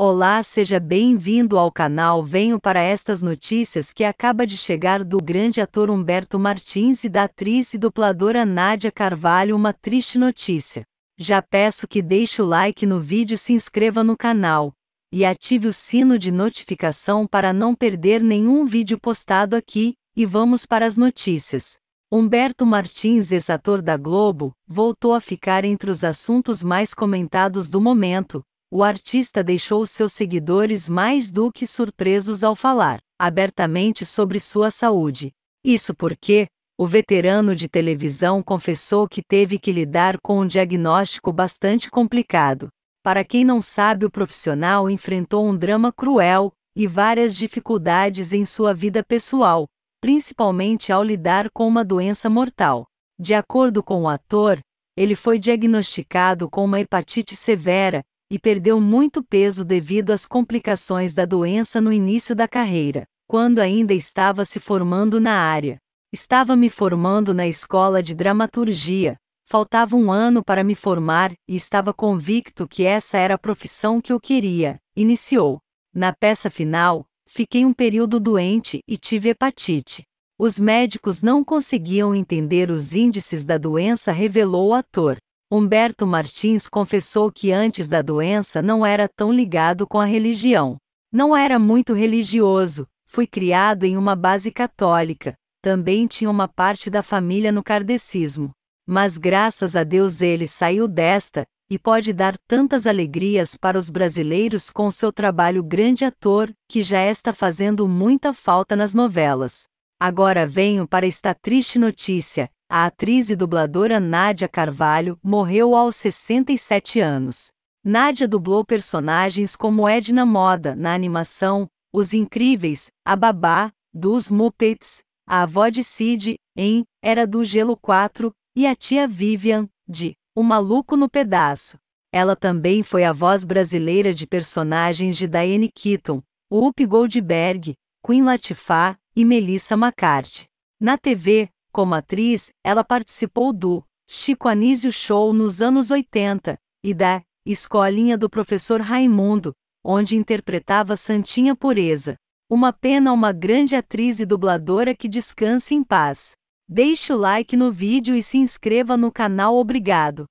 Olá, seja bem-vindo ao canal. Venho para estas notícias que acaba de chegar do grande ator Humberto Martins e da atriz e dubladora Nádia Carvalho uma triste notícia. Já peço que deixe o like no vídeo, se inscreva no canal e ative o sino de notificação para não perder nenhum vídeo postado aqui, e vamos para as notícias. Humberto Martins, ex-ator da Globo, voltou a ficar entre os assuntos mais comentados do momento, o artista deixou seus seguidores mais do que surpresos ao falar abertamente sobre sua saúde. Isso porque, o veterano de televisão confessou que teve que lidar com um diagnóstico bastante complicado. Para quem não sabe, o profissional enfrentou um drama cruel e várias dificuldades em sua vida pessoal, principalmente ao lidar com uma doença mortal. De acordo com o ator, ele foi diagnosticado com uma hepatite severa e perdeu muito peso devido às complicações da doença no início da carreira, quando ainda estava se formando na área. Estava me formando na escola de dramaturgia, faltava um ano para me formar e estava convicto que essa era a profissão que eu queria, iniciou. Na peça final, fiquei um período doente e tive hepatite. Os médicos não conseguiam entender os índices da doença, revelou o ator. Humberto Martins confessou que antes da doença não era tão ligado com a religião. Não era muito religioso, fui criado em uma base católica, também tinha uma parte da família no kardecismo. Mas graças a Deus ele saiu desta, e pode dar tantas alegrias para os brasileiros com seu trabalho grande ator, que já está fazendo muita falta nas novelas. Agora venho para esta triste notícia, a atriz e dubladora Nádia Carvalho morreu aos 67 anos. Nádia dublou personagens como Edna Moda na animação Os Incríveis, a Babá, dos Muppets, a avó de Sid, em Era do Gelo 4, e a tia Vivian, de O Maluco no Pedaço. Ela também foi a voz brasileira de personagens de Diane Keaton, Whoopi Goldberg, Queen Latifah e Melissa McCarthy. Na TV, como atriz, ela participou do Chico Anísio Show nos anos 80 e da Escolinha do Professor Raimundo, onde interpretava Santinha Pureza. Uma pena uma grande atriz e dubladora que descanse em paz. Deixe o like no vídeo e se inscreva no canal. Obrigado.